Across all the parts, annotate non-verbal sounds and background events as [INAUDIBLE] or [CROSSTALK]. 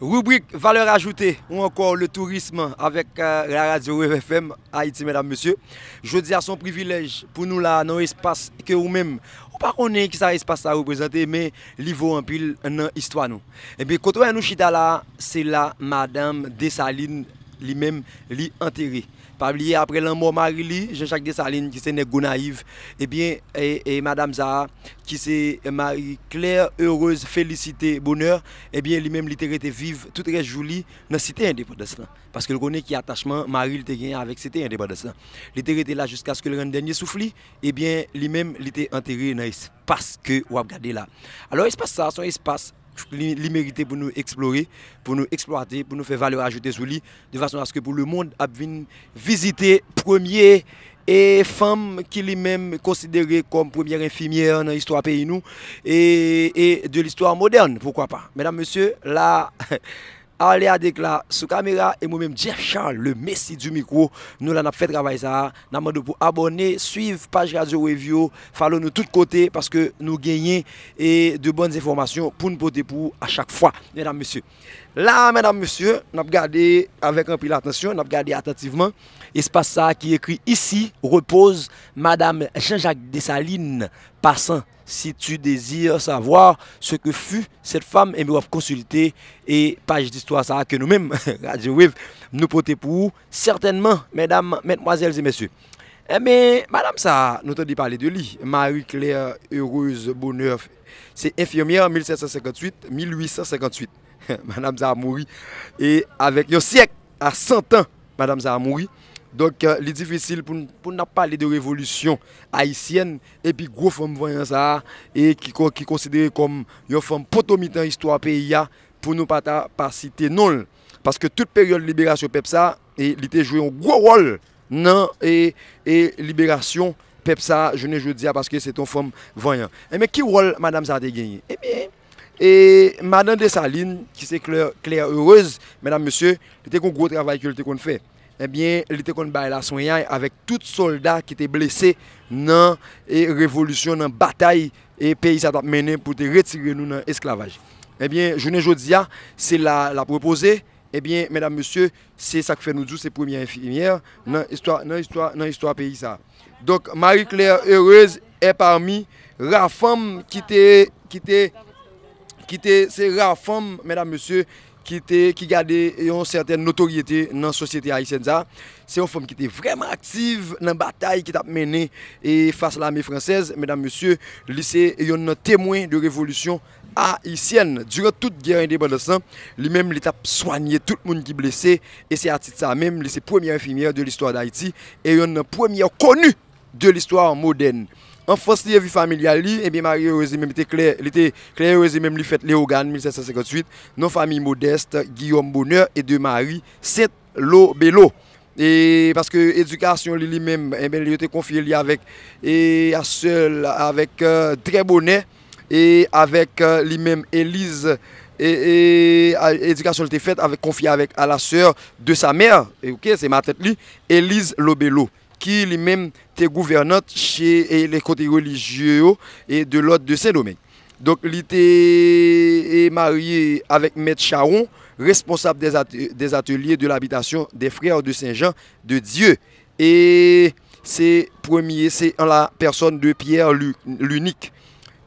Rubrique valeur ajoutée ou encore le tourisme avec euh, la radio FM Haïti, mesdames, messieurs. Je dis à son privilège pour nous là, dans l'espace que vous-même, ou pas qu'on pas qui ça espace à représenter, mais vaut en pile dans histoire, nous. Et eh bien, quand on nous chita là, c'est là, madame Dessaline lui-même, lui pas oublier après l'amour Marie-Li, Jean-Jacques Dessalines qui c'est Nego Naïve, et eh bien, et, Madame Zaha qui c'est Marie-Claire, heureuse, félicité, bonheur, et eh bien lui-même était vive tout très joli, dans la cité indépendance. Parce que le connaît qui attachement Marie était gagné avec cité indépendance. était là jusqu'à ce que le dernier souffle, et eh bien lui-même il était enterré dans l'espace que vous regardez là. Alors, passe ça, son espace l'imérité pour nous explorer pour nous exploiter pour nous faire valeur ajoutée sou li, de ce que pour le monde, a vin visiter, premier femme qui lui-même considérée comme première infirmière dans l'histoire pays nous et et de l'histoire moderne, pourquoi pas. Mesdames, messieurs, la... [LAUGHS] Alè a dekla sou kamera e mou mèm Jeff Charles, le messi du mikro, nou la nap fète gavay sa, nan mèdou pou abonè, suiv page Radio Revio, falon nou tout kote, paske nou genye e de bonnes informasyon pou nou pote pou a chak fwa, mèdam mèsyou. La mèdam mèsyou, nap gade, avèk anpil l'atensyon, nap gade atativeman, espasa ki ekri, isi repoz, madame Jean-Jacques Dessalines, pasan, si tu désires savoir ce que fut cette femme, et eh bien, consulter et page d'histoire ça que nous-mêmes, [LAUGHS] Radio Wave, nous portons pour certainement, mesdames, mesdemoiselles et messieurs. Eh bien, madame ça, nous t'en parler de lui. Marie-Claire Heureuse Bonheur, c'est infirmière 1758-1858. [LAUGHS] madame ça a et avec un siècle à 100 ans, madame ça a Donk euh, li difisil pou nou pa li de revolusyon Aisyen Epi gwo fom vanyan sa E ki konsidere kom yon fom potomitan Histoire pe ya Pou nou pa ta pasite nol Paske tout peryol liberasyon pep sa E li te jwe yon gwo rol Nan e liberasyon Pep sa je ne jwe diya Paske se ton fom vanyan E me ki rol madame sa de genye E madame de saline Ki se kler kler heureuse Mwenam monsye te kon gwo travay ki lte kon fe eh bien, il était contre la soigne avec tout soldats qui étaient blessés dans la révolution, dans la bataille et pays a mené pour retirer nous dans l'esclavage. Eh bien, je ne c'est la, proposée. Eh bien, mesdames, messieurs, c'est ça que fait nous tous c'est premières infirmières dans l'histoire dans histoire, non histoire pays. Ça. Donc, Marie-Claire Heureuse est parmi la femme qui était. Qui était c'est la femme, mesdames, messieurs, ki gade yon certain notoryete nan sosyete Haitien za. Se yon fom ki te vreman aktive nan batay ki tap mene e fas la ame fransez, medan monsye, li se yon nan temwen de revolusyon Haitien. Duran tout gen yon deba de san, li menm li tap swanye tout moun ki blese, e se atit sa menm, li se pwemye infimier de l'histoire d'Haiti, e yon nan pwemye konu de l'histoire modern. An fos li evi familial li, e bi mari rewezi mem li te kler, li te kler rewezi mem li fet leogan 1558, nan fami modeste, Guillaume Bonheur e de mari, set lo bello. E, paske edukasyon li li mem, e eh ben li yo te konfye li avek, e asel avek Drebounen, euh, e avek euh, li mem Elize, e edukasyon li te fet konfye avek a la sèr de sa mèr, e ouke, se ma tèt li, Elize lo bello. qui lui-même était gouvernante chez les côtés religieux et de l'ordre de Saint-Domingue. Donc, il était marié avec Maître Charon, responsable des, ateliers de l'habitation des frères de Saint-Jean de Dieu. Et c'est premier, c'est la personne de Pierre l'unique.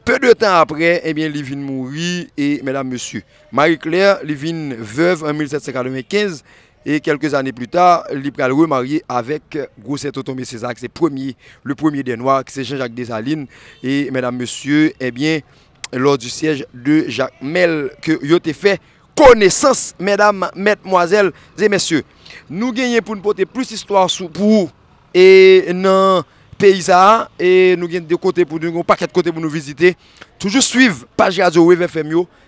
Peu de temps après, eh bien, Livine mourit et, mesdames, messieurs, Marie-Claire, Livine veuve en 1795 et quelques années plus tard, il est remarié avec Gousset Otomé César, c'est premier, le premier des Noirs, c'est Jean-Jacques Desalines. Et mesdames, messieurs, eh bien, lors du siège de Jacques Mel, que j'ai fait connaissance, mesdames, mesdemoiselles et messieurs. Nous gagnons pour nous porter plus d'histoire sous vous. Et non pays et nous avons des côtés pour nous, paquet de côtés pour nous visiter. Toujours suivre page radio Wave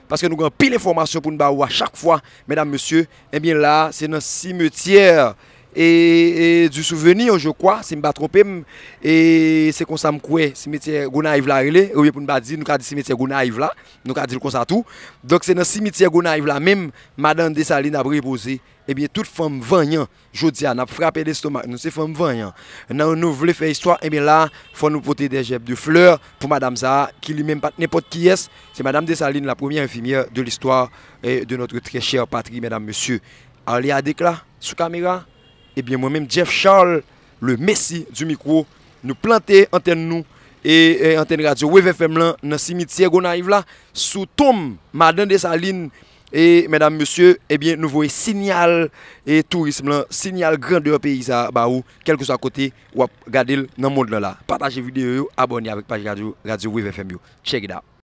parce que nous avons pile d'informations pour nous à chaque fois, mesdames, messieurs. Et eh bien là, c'est notre cimetière et, du souvenir, je crois, si je ne me pas trompé, et c'est comme ça que je crois, cimetière Gonaïve là, ou bien pour ne pas dire, nous avons dit cimetière Gonaïve là, nous avons dit comme ça tout. Donc c'est dans le cimetière Gonaïve là, même Madame Dessaline a reposé. Et eh bien, toute femme vaillante, je dis, elle a frappé l'estomac, nous c'est femme vaillante. Nous, nous voulons faire histoire, et eh bien là, il faut nous porter des gerbes de fleurs pour Madame ça, qui lui-même pas n'importe qui est. C'est Madame Dessaline, la première infirmière de l'histoire eh, de notre très chère patrie, mesdames, messieurs. Alors, il y a des sous caméra, Ebyen eh mwen menm Jeff Charles, le Messi du mikro, nou plante anten nou e anten Radio Wave FM lan nan simit siye goun a yiv la. Sou tom madan de sa lin e menam monsye, ebyen eh nou voye sinyal e turisme lan, sinyal grande ou peyisa ba ou, kel kou sa kote, wap gadil nan moun lala. Pataje videyo yo, abonye avek page Radio Wave FM yo. Check it out.